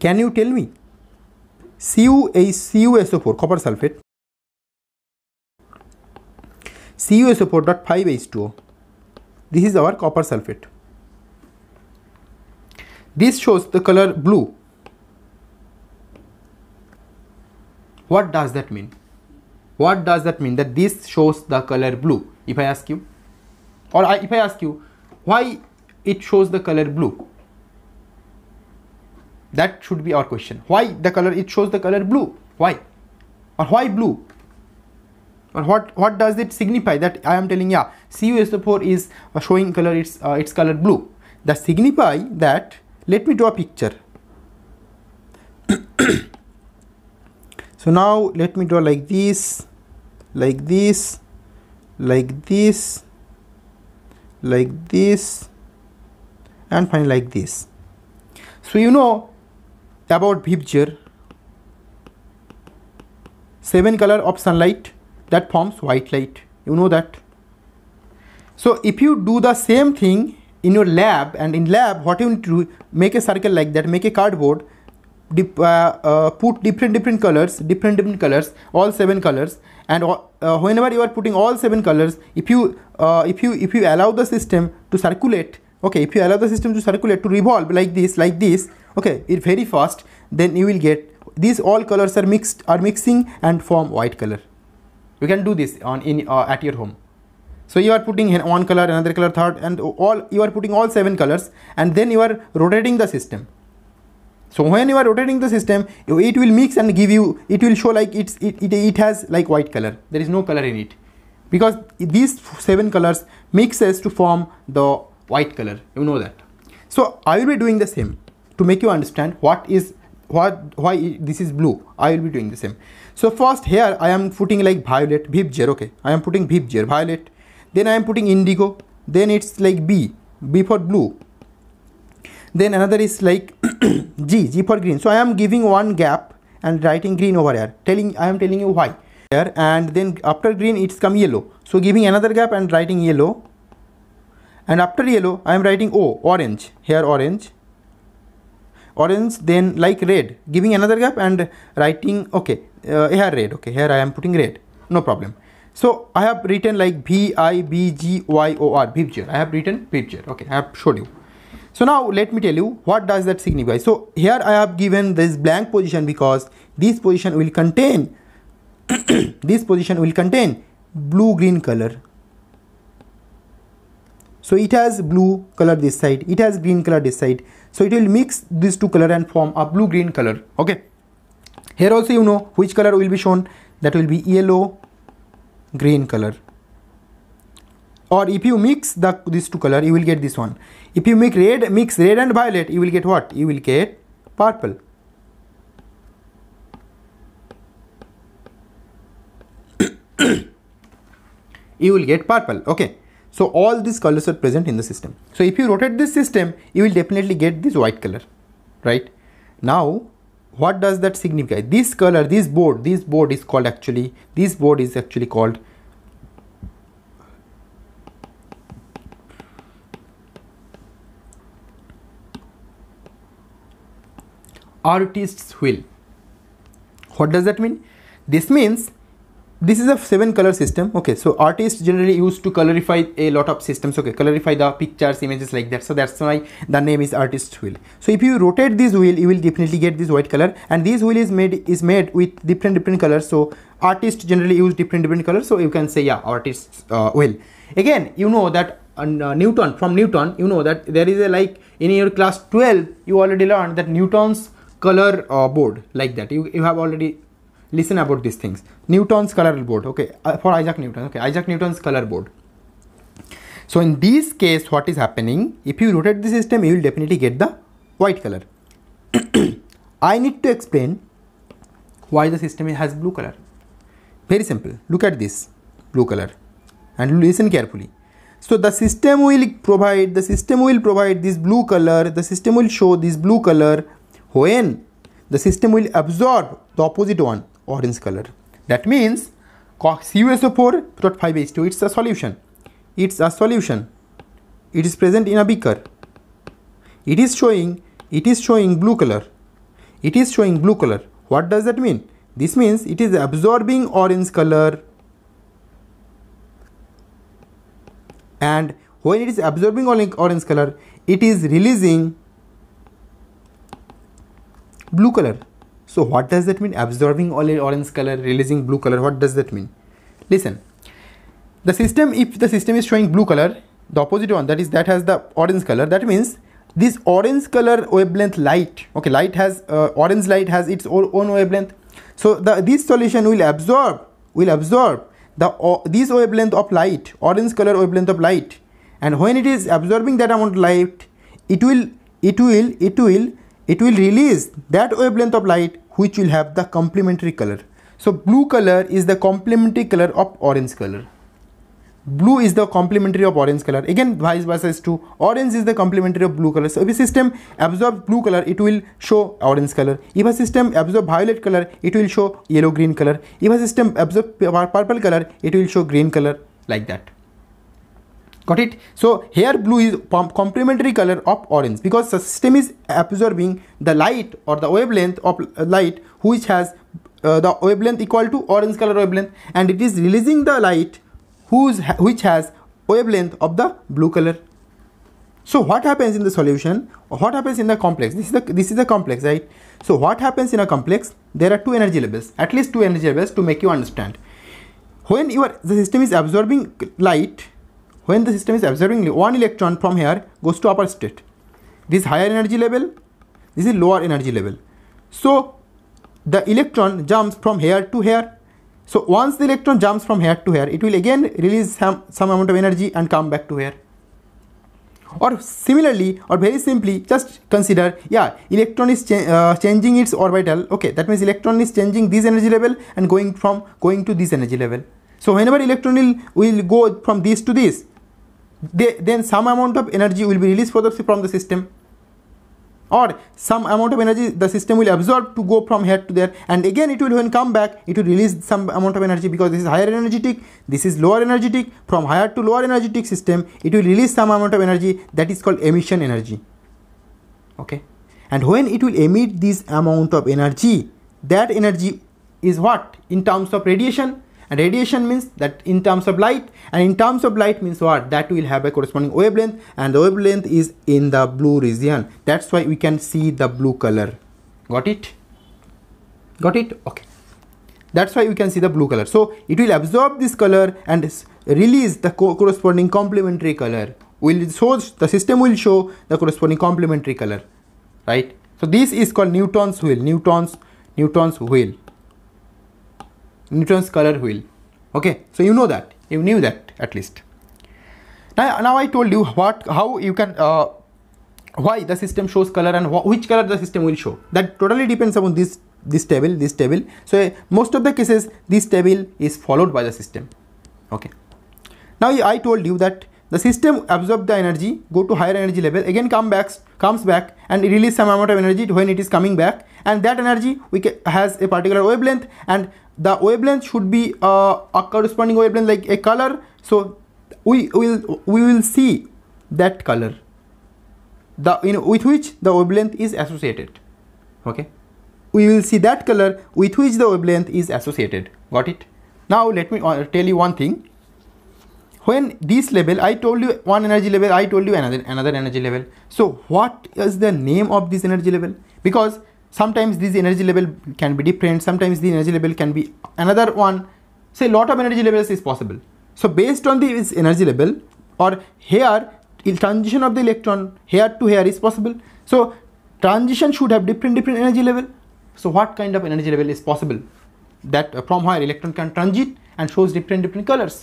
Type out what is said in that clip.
Can you tell me? Cu CuSO4 copper sulfate CuSO4.5H2O this is our copper sulfate this shows the color blue what does that mean what does that mean that this shows the color blue if I ask you or I, if I ask you why it shows the color blue that should be our question. Why the color? It shows the color blue. Why? Or why blue? Or what? What does it signify? That I am telling. Yeah, CuSO4 is uh, showing color. It's uh, its color blue. That signify that. Let me draw a picture. so now let me draw like this, like this, like this, like this, and finally like this so you know about Vibjer, seven color of sunlight that forms white light. You know that. So if you do the same thing in your lab and in lab what you need to do, make a circle like that, make a cardboard, dip, uh, uh, put different different colors, different different colors, all seven colors and uh, uh whenever you are putting all seven colors if you uh, if you if you allow the system to circulate okay if you allow the system to circulate to revolve like this like this okay it very fast then you will get these all colors are mixed are mixing and form white color you can do this on in uh, at your home so you are putting one color another color third and all you are putting all seven colors and then you are rotating the system so when you are rotating the system it will mix and give you it will show like it's it, it, it has like white color there is no color in it because these seven colors mixes to form the white color you know that so i will be doing the same to make you understand what is what why this is blue i will be doing the same so first here i am putting like violet vipjer okay i am putting vipjer violet then i am putting indigo then it's like b b for blue then another is like g g for green so i am giving one gap and writing green over here telling i am telling you why here and then after green it's come yellow so giving another gap and writing yellow and after yellow I am writing O orange here orange orange then like red giving another gap and writing okay uh, here red okay here I am putting red no problem so I have written like V I B G Y O R I have written Vibger okay I have showed you so now let me tell you what does that signify so here I have given this blank position because this position will contain this position will contain blue green color so it has blue color this side it has green color this side so it will mix these two color and form a blue green color okay here also you know which color will be shown that will be yellow green color or if you mix the these two color you will get this one if you make red mix red and violet you will get what you will get purple you will get purple okay so all these colors are present in the system. So if you rotate this system, you will definitely get this white color, right? Now, what does that signify? This color, this board, this board is called actually, this board is actually called artist's wheel. What does that mean? This means this is a seven color system okay so artists generally used to colorify a lot of systems okay colorify the pictures images like that so that's why the name is artist wheel so if you rotate this wheel you will definitely get this white color and this wheel is made is made with different different colors so artists generally use different different colors so you can say yeah artists uh, wheel again you know that uh, newton from newton you know that there is a like in your class 12 you already learned that newton's color uh, board like that you, you have already listen about these things newton's color board okay uh, for isaac newton okay isaac newton's color board so in this case what is happening if you rotate the system you will definitely get the white color i need to explain why the system has blue color very simple look at this blue color and listen carefully so the system will provide the system will provide this blue color the system will show this blue color when the system will absorb the opposite one orange color. That means cuso 4 5 h 2 it's a solution. It's a solution. It is present in a beaker. It is showing, it is showing blue color. It is showing blue color. What does that mean? This means it is absorbing orange color. And when it is absorbing orange color, it is releasing blue color so what does that mean? Absorbing all orange color, releasing blue color. What does that mean? Listen, the system, if the system is showing blue color, the opposite one that is that has the orange color, that means this orange color wavelength light, okay, light has, uh, orange light has its own wavelength. So the, this solution will absorb, will absorb the uh, this wavelength of light, orange color wavelength of light. And when it is absorbing that amount of light, it will, it will, it will, it will release that wavelength of light which will have the complementary color. So blue color is the complementary color of orange color. Blue is the complementary of orange color. Again vice versa is true. Orange is the complementary of blue color. So if a system absorbs blue color, it will show orange color. If a system absorbs violet color, it will show yellow green color. If a system absorbs purple color, it will show green color like that got it so here blue is complementary color of orange because the system is absorbing the light or the wavelength of light which has uh, the wavelength equal to orange color wavelength and it is releasing the light whose ha which has wavelength of the blue color so what happens in the solution what happens in the complex this is the this is the complex right so what happens in a complex there are two energy levels at least two energy levels to make you understand when your the system is absorbing light when the system is absorbing one electron from here goes to upper state. This higher energy level, this is lower energy level. So the electron jumps from here to here. So once the electron jumps from here to here, it will again release some, some amount of energy and come back to here. Or similarly or very simply just consider yeah electron is cha uh, changing its orbital okay that means electron is changing this energy level and going from going to this energy level. So whenever electron will, will go from this to this then some amount of energy will be released from the system or some amount of energy the system will absorb to go from here to there and again it will when come back it will release some amount of energy because this is higher energetic this is lower energetic from higher to lower energetic system it will release some amount of energy that is called emission energy okay and when it will emit this amount of energy that energy is what in terms of radiation and radiation means that in terms of light and in terms of light means what that will have a corresponding wavelength and the wavelength is in the blue region that's why we can see the blue color got it got it okay that's why we can see the blue color so it will absorb this color and release the co corresponding complementary color will show the system will show the corresponding complementary color right so this is called newton's wheel newton's newton's wheel Newton's color wheel. Okay, so you know that, you knew that at least. Now, now I told you what, how you can, uh, why the system shows color and wh which color the system will show. That totally depends upon this, this table, this table. So uh, most of the cases, this table is followed by the system. Okay. Now I told you that the system absorbs the energy, go to higher energy level, again come back, comes back and release some amount of energy when it is coming back and that energy we has a particular wavelength and the wavelength should be uh, a corresponding wavelength like a color so we will we will see that color the you know, with which the wavelength is associated okay we will see that color with which the wavelength is associated got it now let me uh, tell you one thing when this level i told you one energy level i told you another another energy level so what is the name of this energy level because sometimes this energy level can be different sometimes the energy level can be another one Say lot of energy levels is possible so based on this energy level or here transition of the electron here to here is possible so transition should have different different energy level so what kind of energy level is possible that uh, from where electron can transit and shows different different colors